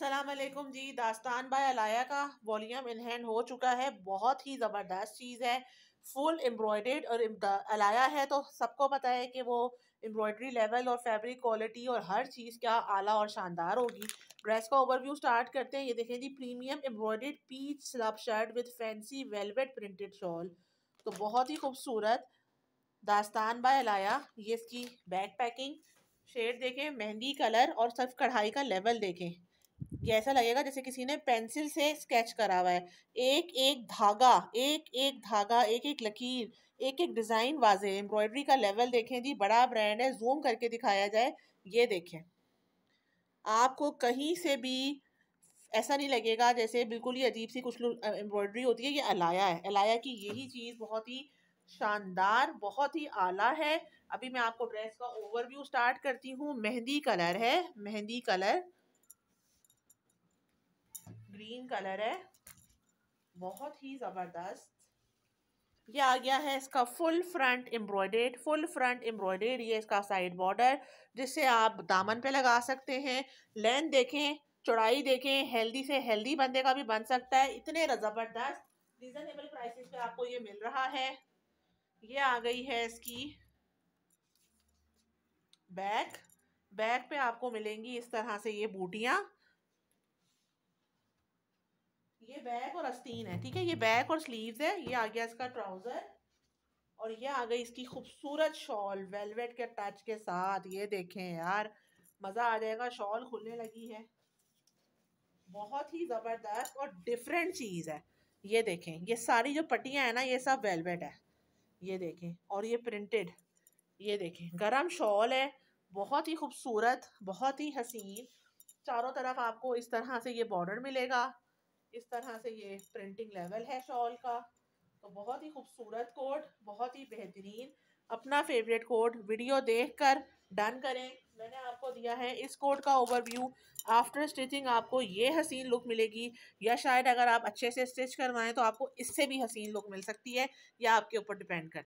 वालेकुम जी दास्तान बाय अलाया का वॉल्यूम इन हैंड हो चुका है बहुत ही ज़बरदस्त चीज़ है फुल एम्ब्रॉयडेड और अलाया है तो सबको पता है कि वो एम्ब्रॉयडरी लेवल और फैब्रिक क्वालिटी और हर चीज़ क्या आला और शानदार होगी ड्रेस का ओवरव्यू स्टार्ट करते हैं ये देखें जी premium embroid peach slub shirt with fancy velvet printed shawl तो बहुत ही खूबसूरत दास्तान बाय अलाया ये इसकी बैक पैकिंग शेड देखें मेहंदी कलर और सिर्फ कढ़ाई का लेवल देखें ये ऐसा लगेगा जैसे किसी ने पेंसिल से स्केच करा हुआ है एक एक धागा एक एक धागा एक एक लकीर एक एक डिज़ाइन वाजे एम्ब्रॉयडरी का लेवल देखें जी बड़ा ब्रांड है जूम करके दिखाया जाए ये देखें आपको कहीं से भी ऐसा नहीं लगेगा जैसे बिल्कुल ही अजीब सी कुछ लोग एम्ब्रॉयडरी होती है ये अलाया है अलाया की यही चीज़ बहुत ही शानदार बहुत ही आला है अभी मैं आपको ड्रेस का ओवरव्यू स्टार्ट करती हूँ मेहंदी कलर है मेहंदी कलर ग्रीन कलर है बहुत ही ज़बरदस्त ये आ गया है इसका full front embroidered full front embroidered ये इसका साइड बॉर्डर जिसे आप दामन पे लगा सकते हैं लेंथ देखें चौड़ाई देखें हेल्दी से हेल्दी बंदे का भी बन सकता है इतने ज़बरदस्त रिजनेबल प्राइसेस पे आपको ये मिल रहा है ये आ गई है इसकी बैक बैक पे आपको मिलेंगी इस तरह से ये बूटियाँ ये बैक और अस्तीन है ठीक है ये बैक और स्लीव्स है ये आ गया इसका ट्राउज़र और ये आ गई इसकी खूबसूरत शॉल वेलवेट के टच के साथ ये देखें यार मज़ा आ जाएगा शॉल खुलने लगी है बहुत ही ज़बरदस्त और डिफरेंट चीज़ है ये देखें ये सारी जो पट्टियां है ना ये सब वेलवेट है ये देखें और ये प्रिंटेड ये देखें गरम शॉल है बहुत ही खूबसूरत बहुत ही हसीन चारों तरफ आपको इस तरह से ये बॉर्डर मिलेगा इस तरह से ये प्रिंटिंग लेवल है शॉल का तो बहुत ही खूबसूरत कोट बहुत ही बेहतरीन अपना फेवरेट कोट वीडियो देखकर डन करें मैंने आपको दिया है इस कोट का ओवरव्यू आफ्टर स्टिचिंग आपको ये हसीन लुक मिलेगी या शायद अगर आप अच्छे से स्टिच करवाएं तो आपको इससे भी हसीन लुक मिल सकती है या आपके ऊपर डिपेंड कर